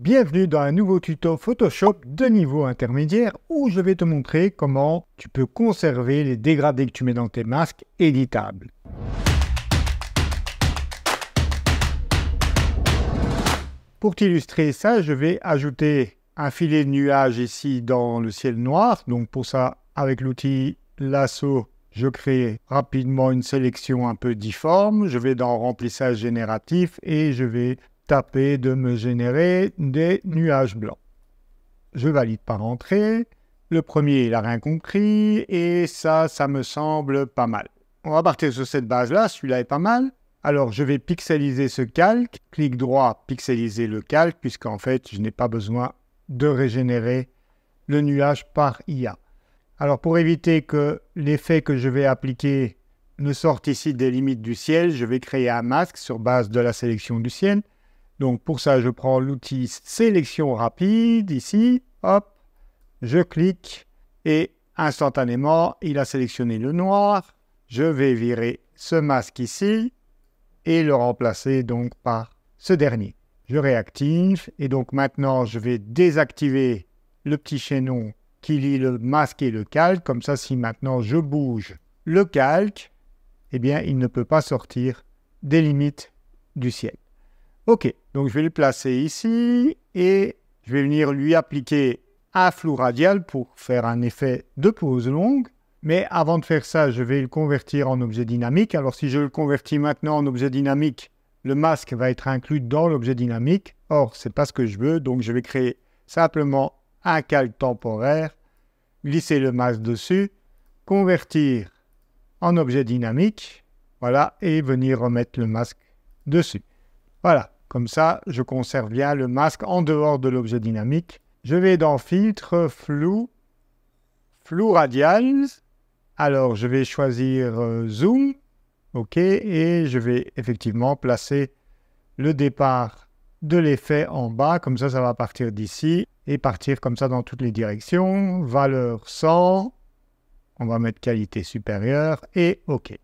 Bienvenue dans un nouveau tuto Photoshop de niveau intermédiaire où je vais te montrer comment tu peux conserver les dégradés que tu mets dans tes masques éditables. Pour t'illustrer ça, je vais ajouter un filet de nuages ici dans le ciel noir. Donc pour ça, avec l'outil lasso, je crée rapidement une sélection un peu difforme. Je vais dans remplissage génératif et je vais taper de me générer des nuages blancs. Je valide par entrée. Le premier, il n'a rien compris. Et ça, ça me semble pas mal. On va partir sur cette base-là. Celui-là est pas mal. Alors, je vais pixeliser ce calque. Clic droit, pixeliser le calque, puisqu'en fait, je n'ai pas besoin de régénérer le nuage par IA. Alors, pour éviter que l'effet que je vais appliquer ne sorte ici des limites du ciel, je vais créer un masque sur base de la sélection du ciel. Donc pour ça, je prends l'outil sélection rapide ici, hop, je clique et instantanément, il a sélectionné le noir. Je vais virer ce masque ici et le remplacer donc par ce dernier. Je réactive et donc maintenant je vais désactiver le petit chaînon qui lie le masque et le calque. Comme ça, si maintenant je bouge le calque, eh bien, il ne peut pas sortir des limites du ciel. OK, donc je vais le placer ici et je vais venir lui appliquer un flou radial pour faire un effet de pause longue. Mais avant de faire ça, je vais le convertir en objet dynamique. Alors si je le convertis maintenant en objet dynamique, le masque va être inclus dans l'objet dynamique. Or, ce n'est pas ce que je veux, donc je vais créer simplement un calque temporaire, glisser le masque dessus, convertir en objet dynamique, voilà, et venir remettre le masque dessus. Voilà, comme ça, je conserve bien le masque en dehors de l'objet dynamique. Je vais dans Filtre, Flou, Flou Radials. Alors, je vais choisir euh, Zoom. OK, et je vais effectivement placer le départ de l'effet en bas. Comme ça, ça va partir d'ici et partir comme ça dans toutes les directions. Valeur 100. On va mettre qualité supérieure et OK.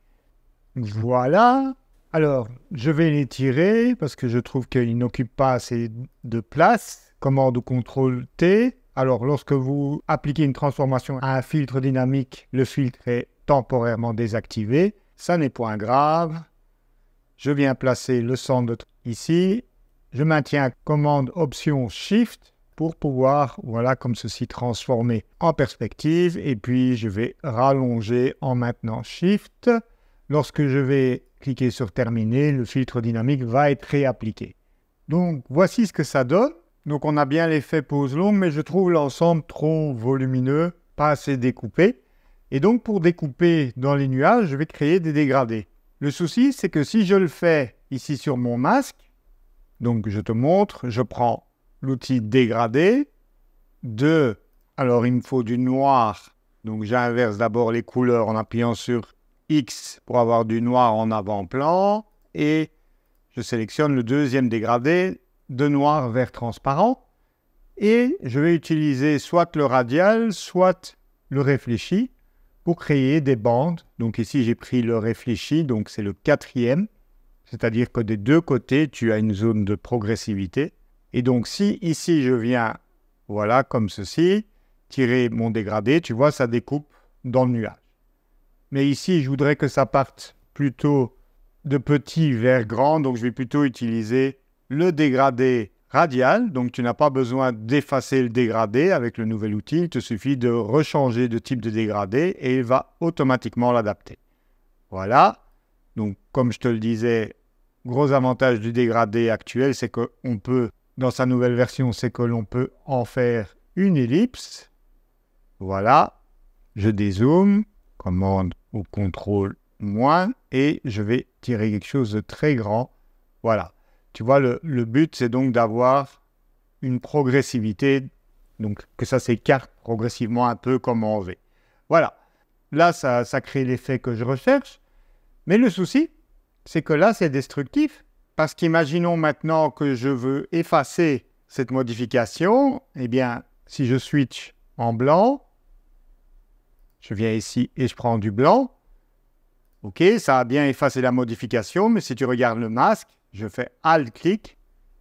Voilà. Alors, je vais l'étirer parce que je trouve qu'il n'occupe pas assez de place. Commande CTRL T. Alors, lorsque vous appliquez une transformation à un filtre dynamique, le filtre est temporairement désactivé. Ça n'est point grave. Je viens placer le centre ici. Je maintiens commande option Shift pour pouvoir, voilà, comme ceci, transformer en perspective. Et puis, je vais rallonger en maintenant Shift. Lorsque je vais cliquez sur Terminer, le filtre dynamique va être réappliqué. Donc voici ce que ça donne. Donc on a bien l'effet pause longue, mais je trouve l'ensemble trop volumineux, pas assez découpé. Et donc pour découper dans les nuages, je vais créer des dégradés. Le souci, c'est que si je le fais ici sur mon masque, donc je te montre, je prends l'outil dégradé, de, alors il me faut du noir, donc j'inverse d'abord les couleurs en appuyant sur X pour avoir du noir en avant-plan et je sélectionne le deuxième dégradé de noir vers transparent et je vais utiliser soit le radial, soit le réfléchi pour créer des bandes. Donc ici, j'ai pris le réfléchi, donc c'est le quatrième, c'est-à-dire que des deux côtés, tu as une zone de progressivité. Et donc si ici, je viens, voilà, comme ceci, tirer mon dégradé, tu vois, ça découpe dans le nuage. Mais ici, je voudrais que ça parte plutôt de petit vers grand, donc je vais plutôt utiliser le dégradé radial. Donc tu n'as pas besoin d'effacer le dégradé avec le nouvel outil, il te suffit de rechanger de type de dégradé et il va automatiquement l'adapter. Voilà, donc comme je te le disais, gros avantage du dégradé actuel, c'est qu'on peut, dans sa nouvelle version, c'est que l'on peut en faire une ellipse. Voilà, je dézoome, commande au contrôle moins et je vais tirer quelque chose de très grand. Voilà. Tu vois, le, but, c'est donc d'avoir une progressivité, donc que ça s'écarte progressivement un peu comme on V. Voilà. Là, ça, ça crée l'effet que je recherche. Mais le souci, c'est que là, c'est destructif. Parce qu'imaginons maintenant que je veux effacer cette modification. Eh bien, si je switch en blanc, je viens ici et je prends du blanc. OK, ça a bien effacé la modification, mais si tu regardes le masque, je fais Alt-clic,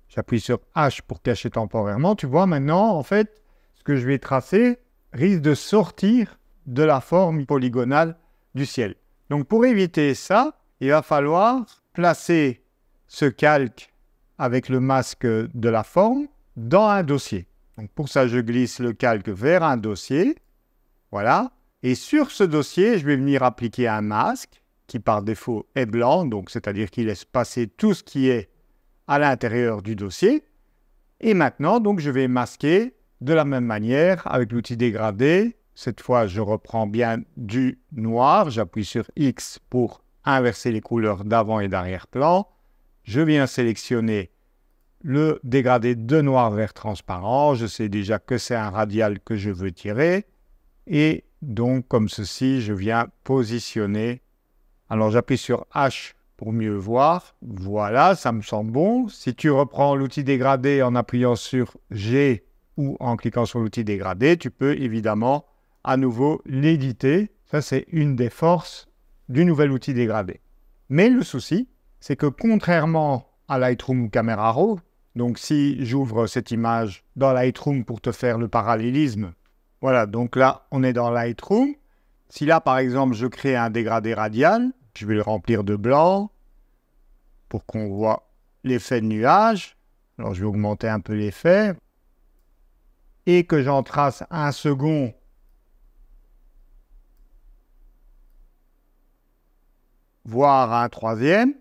j'appuie sur H pour cacher temporairement. Tu vois maintenant, en fait, ce que je vais tracer risque de sortir de la forme polygonale du ciel. Donc pour éviter ça, il va falloir placer ce calque avec le masque de la forme dans un dossier. Donc pour ça, je glisse le calque vers un dossier. Voilà. Et sur ce dossier, je vais venir appliquer un masque qui par défaut est blanc, donc c'est-à-dire qu'il laisse passer tout ce qui est à l'intérieur du dossier. Et maintenant, donc, je vais masquer de la même manière avec l'outil dégradé. Cette fois, je reprends bien du noir. J'appuie sur X pour inverser les couleurs d'avant et d'arrière-plan. Je viens sélectionner le dégradé de noir vers transparent. Je sais déjà que c'est un radial que je veux tirer. Et donc, comme ceci, je viens positionner. Alors, j'appuie sur H pour mieux voir. Voilà, ça me semble bon. Si tu reprends l'outil dégradé en appuyant sur G ou en cliquant sur l'outil dégradé, tu peux évidemment à nouveau l'éditer. Ça, c'est une des forces du nouvel outil dégradé. Mais le souci, c'est que contrairement à Lightroom ou Camera Raw, donc si j'ouvre cette image dans Lightroom pour te faire le parallélisme, voilà, donc là, on est dans Lightroom. Si là, par exemple, je crée un dégradé radial, je vais le remplir de blanc pour qu'on voit l'effet de nuage. Alors, je vais augmenter un peu l'effet. Et que j'en trace un second voire un troisième,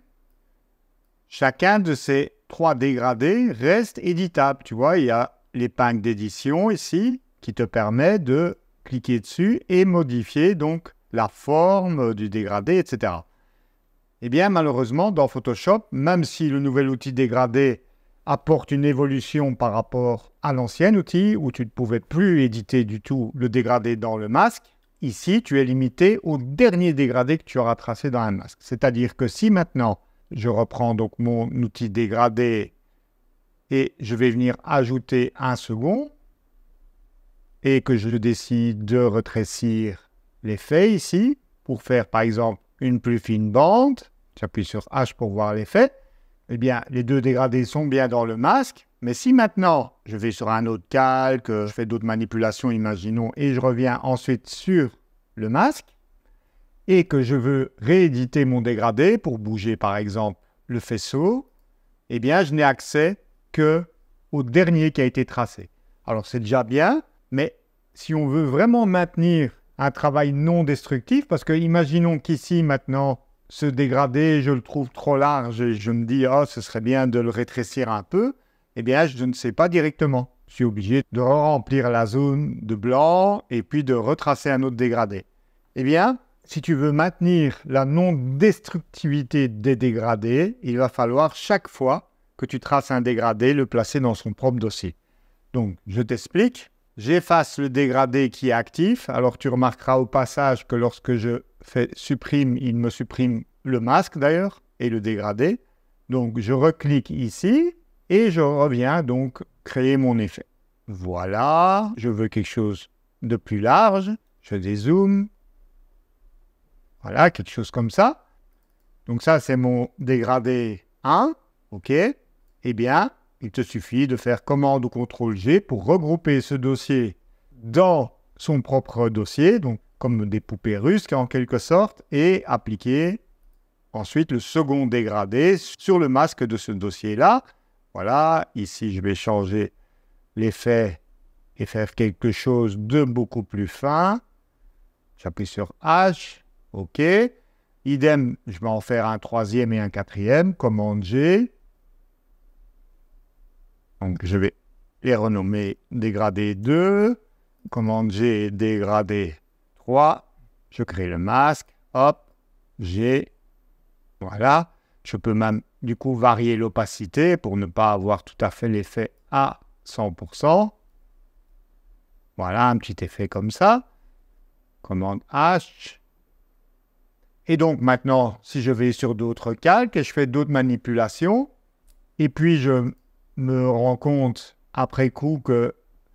chacun de ces trois dégradés reste éditable. Tu vois, il y a l'épingle d'édition ici qui te permet de cliquer dessus et modifier donc la forme du dégradé, etc. Eh bien, malheureusement, dans Photoshop, même si le nouvel outil dégradé apporte une évolution par rapport à l'ancien outil où tu ne pouvais plus éditer du tout le dégradé dans le masque, ici, tu es limité au dernier dégradé que tu auras tracé dans un masque. C'est-à-dire que si maintenant, je reprends donc mon outil dégradé et je vais venir ajouter un second, et que je décide de retrécir l'effet ici pour faire par exemple une plus fine bande, j'appuie sur H pour voir l'effet, eh bien les deux dégradés sont bien dans le masque. Mais si maintenant je vais sur un autre calque, je fais d'autres manipulations, imaginons, et je reviens ensuite sur le masque, et que je veux rééditer mon dégradé pour bouger par exemple le faisceau, eh bien je n'ai accès que au dernier qui a été tracé. Alors c'est déjà bien, mais si on veut vraiment maintenir un travail non destructif, parce que imaginons qu'ici maintenant, ce dégradé, je le trouve trop large et je me dis, oh, ce serait bien de le rétrécir un peu, eh bien, je ne sais pas directement. Je suis obligé de remplir la zone de blanc et puis de retracer un autre dégradé. Eh bien, si tu veux maintenir la non-destructivité des dégradés, il va falloir chaque fois que tu traces un dégradé le placer dans son propre dossier. Donc, je t'explique, J'efface le dégradé qui est actif. Alors tu remarqueras au passage que lorsque je fais supprime, il me supprime le masque d'ailleurs et le dégradé. Donc je reclique ici et je reviens donc créer mon effet. Voilà, je veux quelque chose de plus large. Je dézoome. Voilà, quelque chose comme ça. Donc ça, c'est mon dégradé 1. OK Eh bien, il te suffit de faire commande ou contrôle G pour regrouper ce dossier dans son propre dossier, donc comme des poupées rusques en quelque sorte, et appliquer ensuite le second dégradé sur le masque de ce dossier-là. Voilà, ici je vais changer l'effet et faire quelque chose de beaucoup plus fin. J'appuie sur H, OK. Idem, je vais en faire un troisième et un quatrième, commande G, donc, je vais les renommer dégradé 2. Commande G, dégradé 3. Je crée le masque. Hop, G. Voilà. Je peux même, du coup, varier l'opacité pour ne pas avoir tout à fait l'effet à 100%. Voilà, un petit effet comme ça. Commande H. Et donc maintenant, si je vais sur d'autres calques et je fais d'autres manipulations, et puis je me rends compte après coup que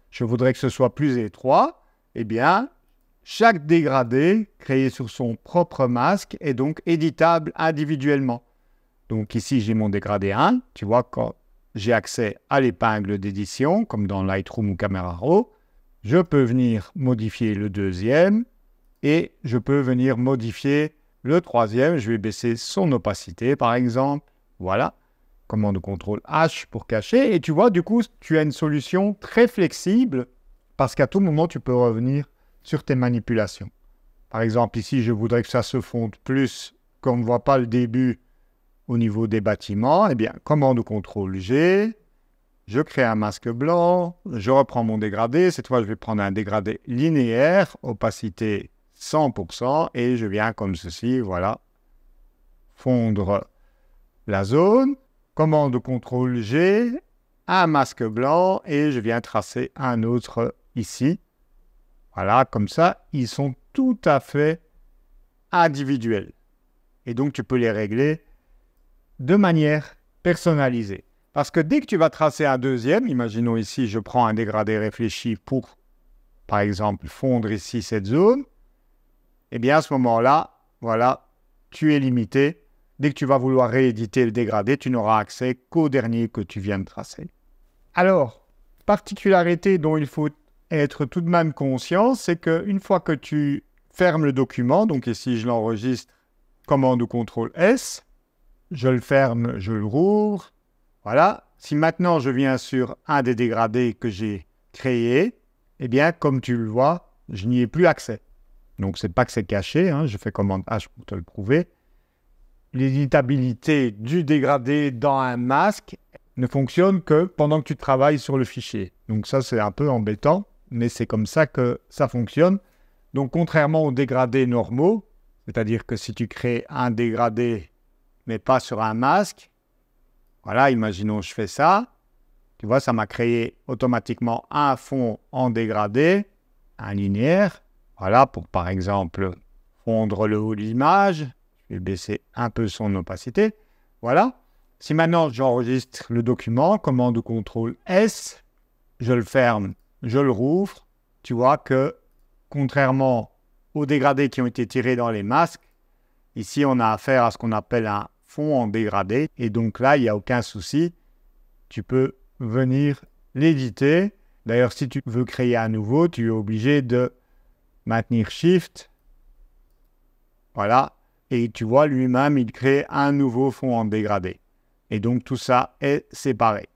je voudrais que ce soit plus étroit, eh bien, chaque dégradé créé sur son propre masque est donc éditable individuellement. Donc ici, j'ai mon dégradé 1. Tu vois, quand j'ai accès à l'épingle d'édition, comme dans Lightroom ou Camera Raw, je peux venir modifier le deuxième et je peux venir modifier le troisième. Je vais baisser son opacité, par exemple. Voilà commande contrôle H pour cacher. Et tu vois, du coup, tu as une solution très flexible parce qu'à tout moment, tu peux revenir sur tes manipulations. Par exemple, ici, je voudrais que ça se fonde plus, qu'on ne voit pas le début au niveau des bâtiments. Eh bien, commande contrôle G, je crée un masque blanc, je reprends mon dégradé. Cette fois, je vais prendre un dégradé linéaire, opacité 100%, et je viens comme ceci, voilà, fondre la zone. Commande CTRL G, un masque blanc et je viens tracer un autre ici. Voilà, comme ça, ils sont tout à fait individuels. Et donc, tu peux les régler de manière personnalisée. Parce que dès que tu vas tracer un deuxième, imaginons ici, je prends un dégradé réfléchi pour, par exemple, fondre ici cette zone, et eh bien à ce moment-là, voilà, tu es limité Dès que tu vas vouloir rééditer le dégradé, tu n'auras accès qu'au dernier que tu viens de tracer. Alors, particularité dont il faut être tout de même conscient, c'est qu'une fois que tu fermes le document, donc ici je l'enregistre, commande ou contrôle S, je le ferme, je le rouvre, voilà. Si maintenant je viens sur un des dégradés que j'ai créé, eh bien, comme tu le vois, je n'y ai plus accès. Donc, c'est pas que c'est caché, hein, je fais commande H pour te le prouver l'éditabilité du dégradé dans un masque ne fonctionne que pendant que tu travailles sur le fichier. Donc ça, c'est un peu embêtant, mais c'est comme ça que ça fonctionne. Donc contrairement aux dégradés normaux, c'est-à-dire que si tu crées un dégradé, mais pas sur un masque, voilà, imaginons je fais ça, tu vois, ça m'a créé automatiquement un fond en dégradé, un linéaire, voilà, pour par exemple fondre le haut de l'image, il baisser un peu son opacité. Voilà. Si maintenant j'enregistre le document, commande contrôle S, je le ferme, je le rouvre, tu vois que contrairement aux dégradés qui ont été tirés dans les masques, ici on a affaire à ce qu'on appelle un fond en dégradé. Et donc là, il n'y a aucun souci. Tu peux venir l'éditer. D'ailleurs, si tu veux créer à nouveau, tu es obligé de maintenir Shift. Voilà, et tu vois, lui-même, il crée un nouveau fond en dégradé. Et donc tout ça est séparé.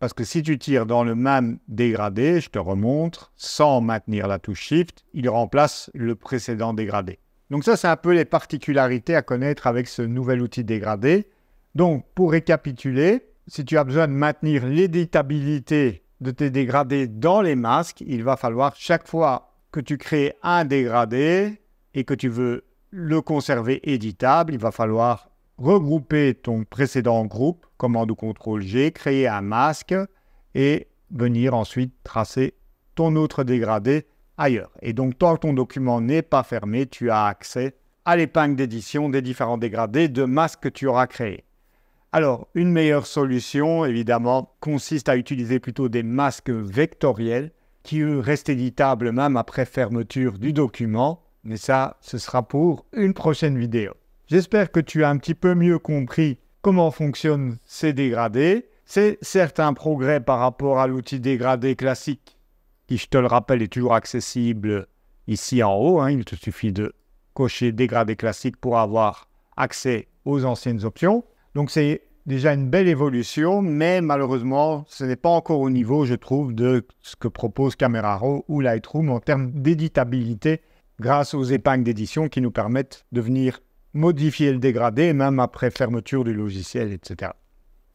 Parce que si tu tires dans le même dégradé, je te remontre, sans maintenir la touche Shift, il remplace le précédent dégradé. Donc ça, c'est un peu les particularités à connaître avec ce nouvel outil dégradé. Donc, pour récapituler, si tu as besoin de maintenir l'éditabilité de tes dégradés dans les masques, il va falloir chaque fois que tu crées un dégradé et que tu veux le conserver éditable, il va falloir regrouper ton précédent groupe, commande ou contrôle G, créer un masque et venir ensuite tracer ton autre dégradé ailleurs. Et donc, tant que ton document n'est pas fermé, tu as accès à l'épingle d'édition des différents dégradés de masques que tu auras créés. Alors, une meilleure solution, évidemment, consiste à utiliser plutôt des masques vectoriels qui restent éditables même après fermeture du document mais ça, ce sera pour une prochaine vidéo. J'espère que tu as un petit peu mieux compris comment fonctionnent ces dégradés. C'est certes un progrès par rapport à l'outil dégradé classique, qui, je te le rappelle, est toujours accessible ici en haut. Hein. Il te suffit de cocher dégradé classique pour avoir accès aux anciennes options. Donc c'est déjà une belle évolution, mais malheureusement, ce n'est pas encore au niveau, je trouve, de ce que propose Camera Raw ou Lightroom en termes d'éditabilité grâce aux épingles d'édition qui nous permettent de venir modifier le dégradé, même après fermeture du logiciel, etc.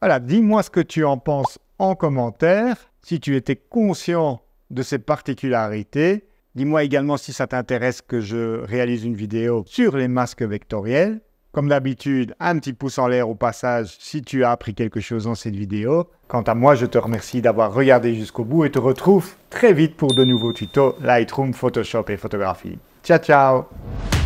Voilà, dis-moi ce que tu en penses en commentaire, si tu étais conscient de ces particularités. Dis-moi également si ça t'intéresse que je réalise une vidéo sur les masques vectoriels. Comme d'habitude, un petit pouce en l'air au passage si tu as appris quelque chose dans cette vidéo. Quant à moi, je te remercie d'avoir regardé jusqu'au bout et te retrouve très vite pour de nouveaux tutos Lightroom, Photoshop et photographie. Tchau, tchau.